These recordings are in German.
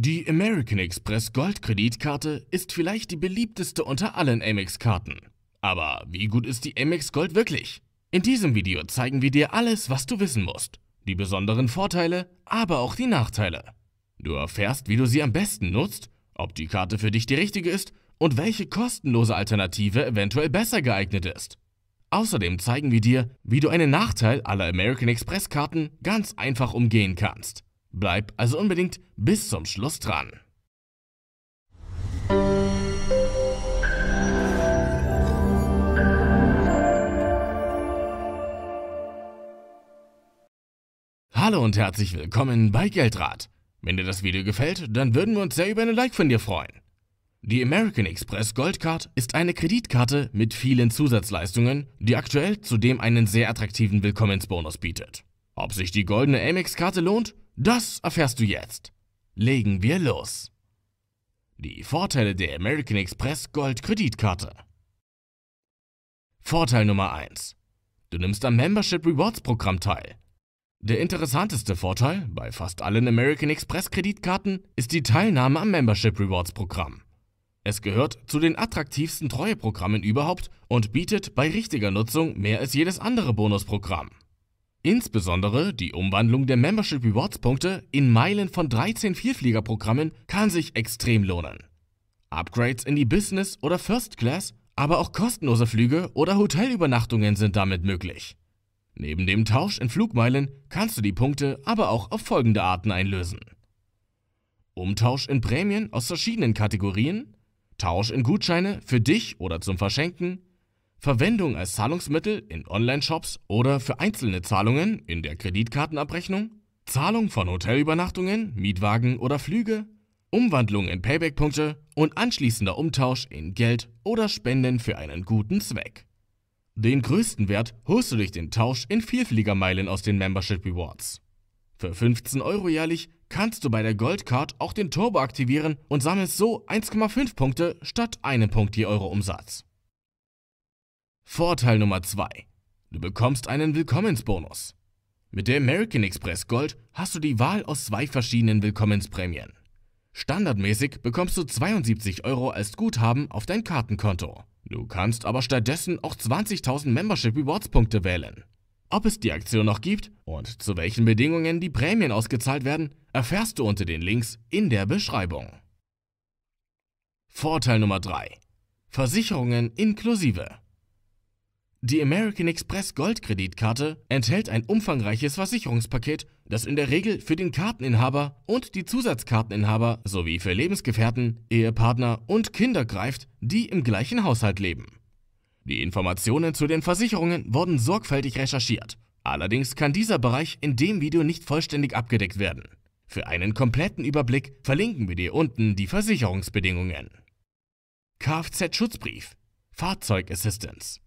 Die American Express Gold Kreditkarte ist vielleicht die beliebteste unter allen Amex-Karten. Aber wie gut ist die Amex Gold wirklich? In diesem Video zeigen wir dir alles, was du wissen musst. Die besonderen Vorteile, aber auch die Nachteile. Du erfährst, wie du sie am besten nutzt, ob die Karte für dich die richtige ist und welche kostenlose Alternative eventuell besser geeignet ist. Außerdem zeigen wir dir, wie du einen Nachteil aller American Express Karten ganz einfach umgehen kannst. Bleib also unbedingt bis zum Schluss dran. Hallo und herzlich willkommen bei Geldrat. Wenn dir das Video gefällt, dann würden wir uns sehr über ein Like von dir freuen. Die American Express Goldcard ist eine Kreditkarte mit vielen Zusatzleistungen, die aktuell zudem einen sehr attraktiven Willkommensbonus bietet. Ob sich die goldene Amex-Karte lohnt, das erfährst du jetzt. Legen wir los. Die Vorteile der American Express Gold Kreditkarte. Vorteil Nummer 1. Du nimmst am Membership Rewards Programm teil. Der interessanteste Vorteil bei fast allen American Express Kreditkarten ist die Teilnahme am Membership Rewards Programm. Es gehört zu den attraktivsten Treueprogrammen überhaupt und bietet bei richtiger Nutzung mehr als jedes andere Bonusprogramm. Insbesondere die Umwandlung der Membership Rewards Punkte in Meilen von 13 Vielfliegerprogrammen kann sich extrem lohnen. Upgrades in die Business oder First Class, aber auch kostenlose Flüge oder Hotelübernachtungen sind damit möglich. Neben dem Tausch in Flugmeilen kannst du die Punkte aber auch auf folgende Arten einlösen. Umtausch in Prämien aus verschiedenen Kategorien, Tausch in Gutscheine für dich oder zum Verschenken, Verwendung als Zahlungsmittel in Online-Shops oder für einzelne Zahlungen in der Kreditkartenabrechnung, Zahlung von Hotelübernachtungen, Mietwagen oder Flüge, Umwandlung in Payback-Punkte und anschließender Umtausch in Geld oder Spenden für einen guten Zweck. Den größten Wert holst du durch den Tausch in Vielfliegermeilen aus den Membership Rewards. Für 15 Euro jährlich kannst du bei der Goldcard auch den Turbo aktivieren und sammelst so 1,5 Punkte statt einem Punkt je Euro Umsatz. Vorteil Nummer 2. Du bekommst einen Willkommensbonus. Mit der American Express Gold hast du die Wahl aus zwei verschiedenen Willkommensprämien. Standardmäßig bekommst du 72 Euro als Guthaben auf dein Kartenkonto. Du kannst aber stattdessen auch 20.000 Membership Rewards Punkte wählen. Ob es die Aktion noch gibt und zu welchen Bedingungen die Prämien ausgezahlt werden, erfährst du unter den Links in der Beschreibung. Vorteil Nummer 3. Versicherungen inklusive. Die American Express Goldkreditkarte enthält ein umfangreiches Versicherungspaket, das in der Regel für den Karteninhaber und die Zusatzkarteninhaber sowie für Lebensgefährten, Ehepartner und Kinder greift, die im gleichen Haushalt leben. Die Informationen zu den Versicherungen wurden sorgfältig recherchiert. Allerdings kann dieser Bereich in dem Video nicht vollständig abgedeckt werden. Für einen kompletten Überblick verlinken wir dir unten die Versicherungsbedingungen. Kfz-Schutzbrief Fahrzeugassistance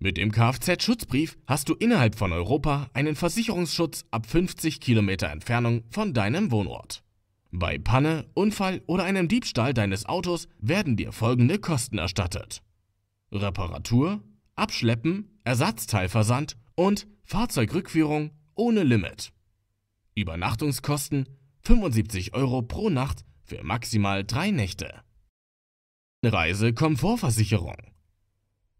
mit dem Kfz-Schutzbrief hast du innerhalb von Europa einen Versicherungsschutz ab 50 Kilometer Entfernung von deinem Wohnort. Bei Panne, Unfall oder einem Diebstahl deines Autos werden dir folgende Kosten erstattet. Reparatur, Abschleppen, Ersatzteilversand und Fahrzeugrückführung ohne Limit. Übernachtungskosten 75 Euro pro Nacht für maximal drei Nächte. Reisekomfortversicherung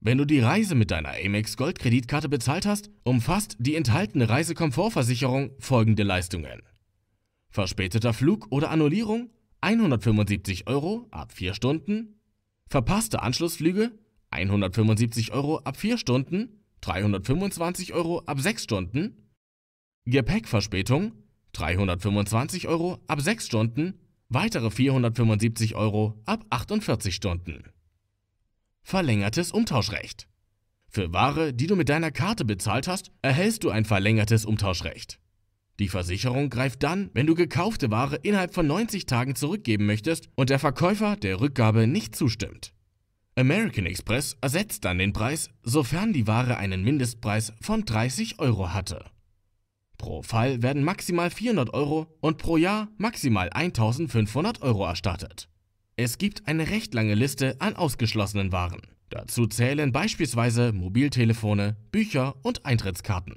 wenn du die Reise mit deiner Amex Gold Kreditkarte bezahlt hast, umfasst die enthaltene Reisekomfortversicherung folgende Leistungen. Verspäteter Flug oder Annullierung 175 Euro ab 4 Stunden. Verpasste Anschlussflüge 175 Euro ab 4 Stunden, 325 Euro ab 6 Stunden. Gepäckverspätung 325 Euro ab 6 Stunden, weitere 475 Euro ab 48 Stunden. Verlängertes Umtauschrecht. Für Ware, die du mit deiner Karte bezahlt hast, erhältst du ein verlängertes Umtauschrecht. Die Versicherung greift dann, wenn du gekaufte Ware innerhalb von 90 Tagen zurückgeben möchtest und der Verkäufer der Rückgabe nicht zustimmt. American Express ersetzt dann den Preis, sofern die Ware einen Mindestpreis von 30 Euro hatte. Pro Fall werden maximal 400 Euro und pro Jahr maximal 1500 Euro erstattet. Es gibt eine recht lange Liste an ausgeschlossenen Waren. Dazu zählen beispielsweise Mobiltelefone, Bücher und Eintrittskarten.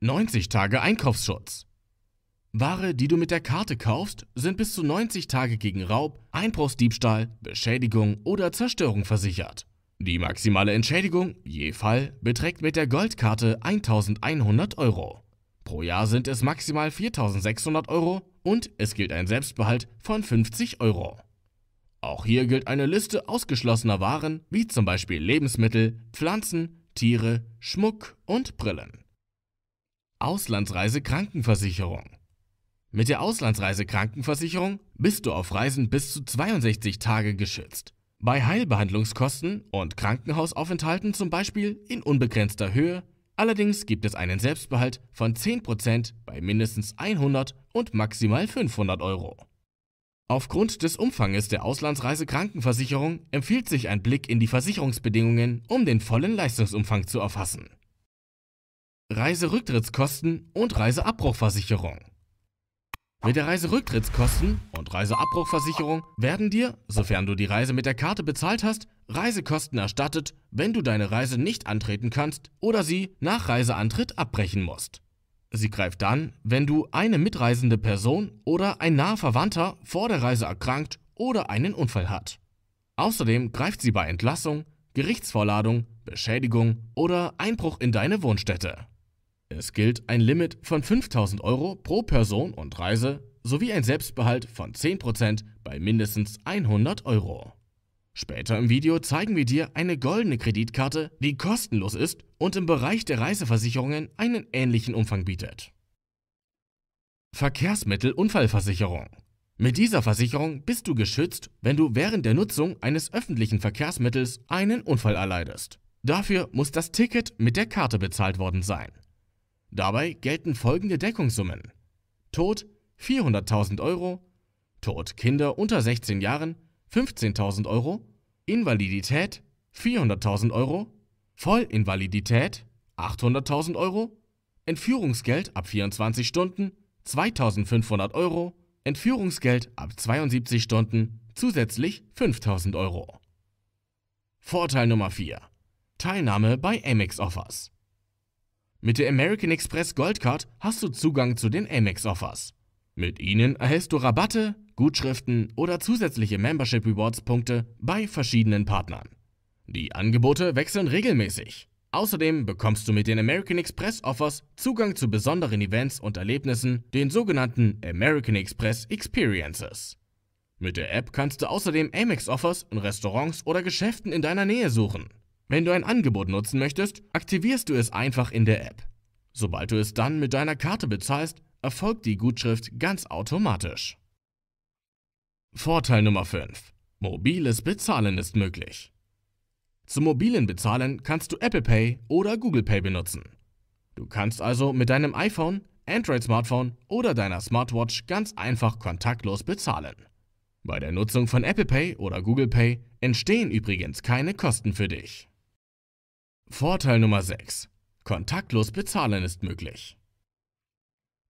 90 Tage Einkaufsschutz. Ware, die du mit der Karte kaufst, sind bis zu 90 Tage gegen Raub, Einbruchsdiebstahl, Beschädigung oder Zerstörung versichert. Die maximale Entschädigung, je Fall, beträgt mit der Goldkarte 1100 Euro. Pro Jahr sind es maximal 4600 Euro und es gilt ein Selbstbehalt von 50 Euro. Auch hier gilt eine Liste ausgeschlossener Waren wie zum Beispiel Lebensmittel, Pflanzen, Tiere, Schmuck und Brillen. Auslandsreise Krankenversicherung Mit der Auslandsreise Krankenversicherung bist du auf Reisen bis zu 62 Tage geschützt. Bei Heilbehandlungskosten und Krankenhausaufenthalten zum Beispiel in unbegrenzter Höhe Allerdings gibt es einen Selbstbehalt von 10% bei mindestens 100 und maximal 500 Euro. Aufgrund des Umfanges der Auslandsreisekrankenversicherung empfiehlt sich ein Blick in die Versicherungsbedingungen, um den vollen Leistungsumfang zu erfassen. Reiserücktrittskosten und Reiseabbruchversicherung. Mit der Reiserücktrittskosten und Reiseabbruchversicherung werden dir, sofern du die Reise mit der Karte bezahlt hast, Reisekosten erstattet, wenn du deine Reise nicht antreten kannst oder sie nach Reiseantritt abbrechen musst. Sie greift dann, wenn du eine mitreisende Person oder ein naher Verwandter vor der Reise erkrankt oder einen Unfall hat. Außerdem greift sie bei Entlassung, Gerichtsvorladung, Beschädigung oder Einbruch in deine Wohnstätte. Es gilt ein Limit von 5000 Euro pro Person und Reise sowie ein Selbstbehalt von 10% bei mindestens 100 Euro. Später im Video zeigen wir dir eine goldene Kreditkarte, die kostenlos ist und im Bereich der Reiseversicherungen einen ähnlichen Umfang bietet. Verkehrsmittelunfallversicherung Mit dieser Versicherung bist du geschützt, wenn du während der Nutzung eines öffentlichen Verkehrsmittels einen Unfall erleidest. Dafür muss das Ticket mit der Karte bezahlt worden sein. Dabei gelten folgende Deckungssummen. Tod 400.000 Euro, Tod Kinder unter 16 Jahren 15.000 Euro, Invalidität 400.000 Euro, Vollinvalidität 800.000 Euro, Entführungsgeld ab 24 Stunden 2.500 Euro, Entführungsgeld ab 72 Stunden zusätzlich 5.000 Euro. Vorteil Nummer 4. Teilnahme bei Amex Offers. Mit der American Express Goldcard hast du Zugang zu den Amex Offers. Mit ihnen erhältst du Rabatte, Gutschriften oder zusätzliche Membership Rewards Punkte bei verschiedenen Partnern. Die Angebote wechseln regelmäßig. Außerdem bekommst du mit den American Express Offers Zugang zu besonderen Events und Erlebnissen, den sogenannten American Express Experiences. Mit der App kannst du außerdem Amex Offers in Restaurants oder Geschäften in deiner Nähe suchen. Wenn du ein Angebot nutzen möchtest, aktivierst du es einfach in der App. Sobald du es dann mit deiner Karte bezahlst, erfolgt die Gutschrift ganz automatisch. Vorteil Nummer 5. Mobiles Bezahlen ist möglich. Zum mobilen Bezahlen kannst du Apple Pay oder Google Pay benutzen. Du kannst also mit deinem iPhone, Android-Smartphone oder deiner Smartwatch ganz einfach kontaktlos bezahlen. Bei der Nutzung von Apple Pay oder Google Pay entstehen übrigens keine Kosten für dich. Vorteil Nummer 6. Kontaktlos bezahlen ist möglich.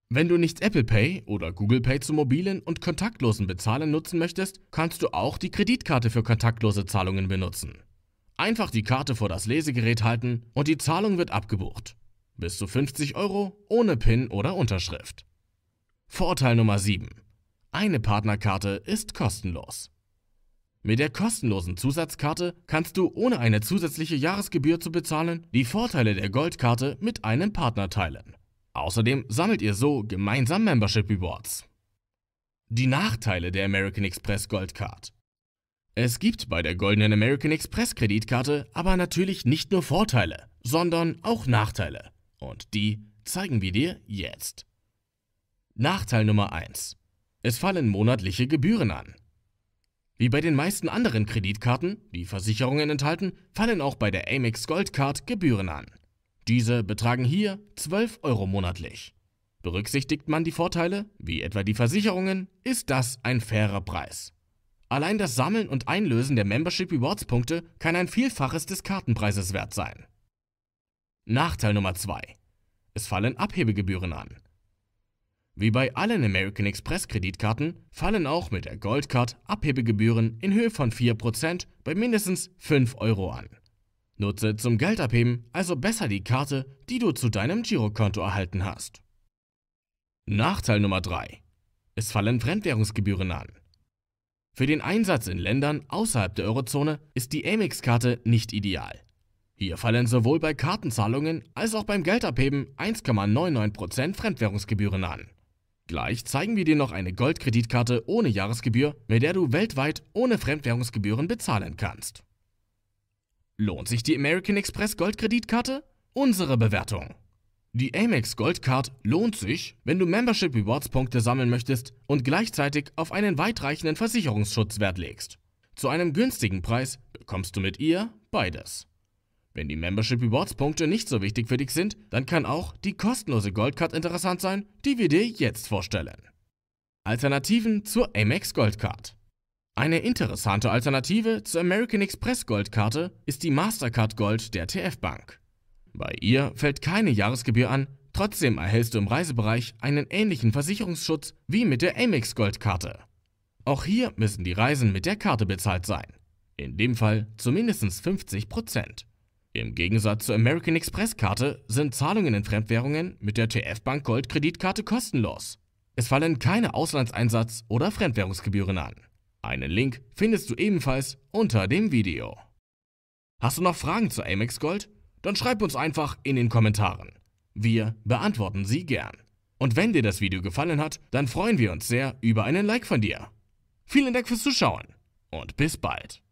Wenn du nicht Apple Pay oder Google Pay zum mobilen und kontaktlosen Bezahlen nutzen möchtest, kannst du auch die Kreditkarte für kontaktlose Zahlungen benutzen. Einfach die Karte vor das Lesegerät halten und die Zahlung wird abgebucht. Bis zu 50 Euro ohne PIN oder Unterschrift. Vorteil Nummer 7. Eine Partnerkarte ist kostenlos. Mit der kostenlosen Zusatzkarte kannst du ohne eine zusätzliche Jahresgebühr zu bezahlen die Vorteile der Goldkarte mit einem Partner teilen. Außerdem sammelt ihr so gemeinsam Membership Rewards. Die Nachteile der American Express Goldcard Es gibt bei der goldenen American Express Kreditkarte aber natürlich nicht nur Vorteile, sondern auch Nachteile. Und die zeigen wir dir jetzt. Nachteil Nummer 1. Es fallen monatliche Gebühren an. Wie bei den meisten anderen Kreditkarten, die Versicherungen enthalten, fallen auch bei der Amex Gold Card Gebühren an. Diese betragen hier 12 Euro monatlich. Berücksichtigt man die Vorteile, wie etwa die Versicherungen, ist das ein fairer Preis. Allein das Sammeln und Einlösen der Membership Rewards Punkte kann ein Vielfaches des Kartenpreises wert sein. Nachteil Nummer 2. Es fallen Abhebegebühren an. Wie bei allen American Express Kreditkarten fallen auch mit der Goldcard Abhebegebühren in Höhe von 4% bei mindestens 5 Euro an. Nutze zum Geldabheben also besser die Karte, die du zu deinem Girokonto erhalten hast. Nachteil Nummer 3. Es fallen Fremdwährungsgebühren an. Für den Einsatz in Ländern außerhalb der Eurozone ist die Amex-Karte nicht ideal. Hier fallen sowohl bei Kartenzahlungen als auch beim Geldabheben 1,99% Fremdwährungsgebühren an. Gleich zeigen wir dir noch eine Goldkreditkarte ohne Jahresgebühr, mit der du weltweit ohne Fremdwährungsgebühren bezahlen kannst. Lohnt sich die American Express Goldkreditkarte? Unsere Bewertung. Die Amex Goldcard lohnt sich, wenn du Membership Rewards Punkte sammeln möchtest und gleichzeitig auf einen weitreichenden Versicherungsschutz Wert legst. Zu einem günstigen Preis bekommst du mit ihr beides. Wenn die Membership Rewards Punkte nicht so wichtig für dich sind, dann kann auch die kostenlose Goldcard interessant sein, die wir dir jetzt vorstellen. Alternativen zur Amex Goldcard Eine interessante Alternative zur American Express Goldkarte ist die Mastercard Gold der TF Bank. Bei ihr fällt keine Jahresgebühr an, trotzdem erhältst du im Reisebereich einen ähnlichen Versicherungsschutz wie mit der Amex Goldkarte. Auch hier müssen die Reisen mit der Karte bezahlt sein. In dem Fall zumindest mindestens 50%. Im Gegensatz zur American Express-Karte sind Zahlungen in Fremdwährungen mit der TF Bank Gold Kreditkarte kostenlos. Es fallen keine Auslandseinsatz- oder Fremdwährungsgebühren an. Einen Link findest du ebenfalls unter dem Video. Hast du noch Fragen zu Amex Gold? Dann schreib uns einfach in den Kommentaren. Wir beantworten sie gern. Und wenn dir das Video gefallen hat, dann freuen wir uns sehr über einen Like von dir. Vielen Dank fürs Zuschauen und bis bald.